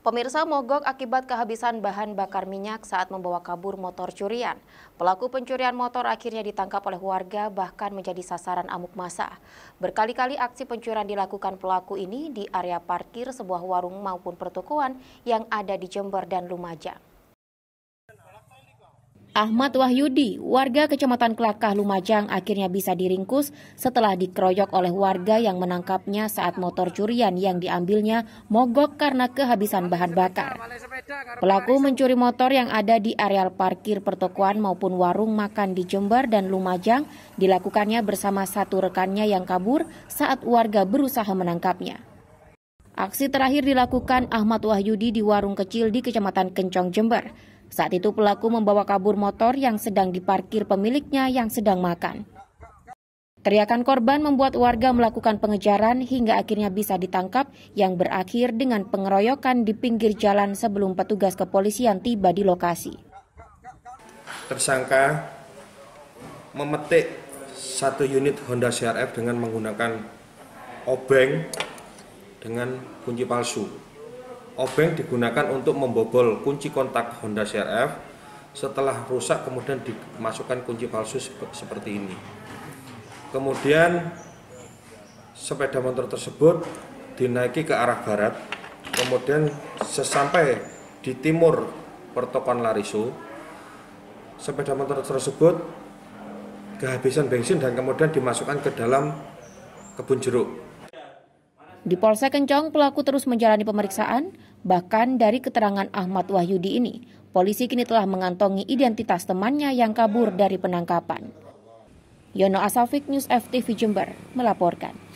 Pemirsa mogok akibat kehabisan bahan bakar minyak saat membawa kabur motor curian. Pelaku pencurian motor akhirnya ditangkap oleh warga bahkan menjadi sasaran amuk massa. Berkali-kali aksi pencurian dilakukan pelaku ini di area parkir sebuah warung maupun pertokoan yang ada di Jember dan Lumajang. Ahmad Wahyudi, warga Kecamatan Kelakah Lumajang, akhirnya bisa diringkus setelah dikeroyok oleh warga yang menangkapnya saat motor curian yang diambilnya mogok karena kehabisan bahan bakar. Pelaku mencuri motor yang ada di areal parkir pertokoan maupun warung makan di Jember dan Lumajang dilakukannya bersama satu rekannya yang kabur saat warga berusaha menangkapnya. Aksi terakhir dilakukan Ahmad Wahyudi di warung kecil di Kecamatan Kencong, Jember. Saat itu pelaku membawa kabur motor yang sedang diparkir pemiliknya yang sedang makan. Teriakan korban membuat warga melakukan pengejaran hingga akhirnya bisa ditangkap yang berakhir dengan pengeroyokan di pinggir jalan sebelum petugas kepolisian tiba di lokasi. Tersangka memetik satu unit Honda CRF dengan menggunakan obeng dengan kunci palsu. Obeng digunakan untuk membobol kunci kontak Honda CRF. Setelah rusak kemudian dimasukkan kunci palsu seperti ini. Kemudian sepeda motor tersebut dinaiki ke arah barat. Kemudian sesampai di timur pertokoan Larisu sepeda motor tersebut kehabisan bensin dan kemudian dimasukkan ke dalam kebun jeruk. Di Polsek Kencong, pelaku terus menjalani pemeriksaan. Bahkan dari keterangan Ahmad Wahyudi ini, polisi kini telah mengantongi identitas temannya yang kabur dari penangkapan. Yono Asafik News FTV Jember melaporkan.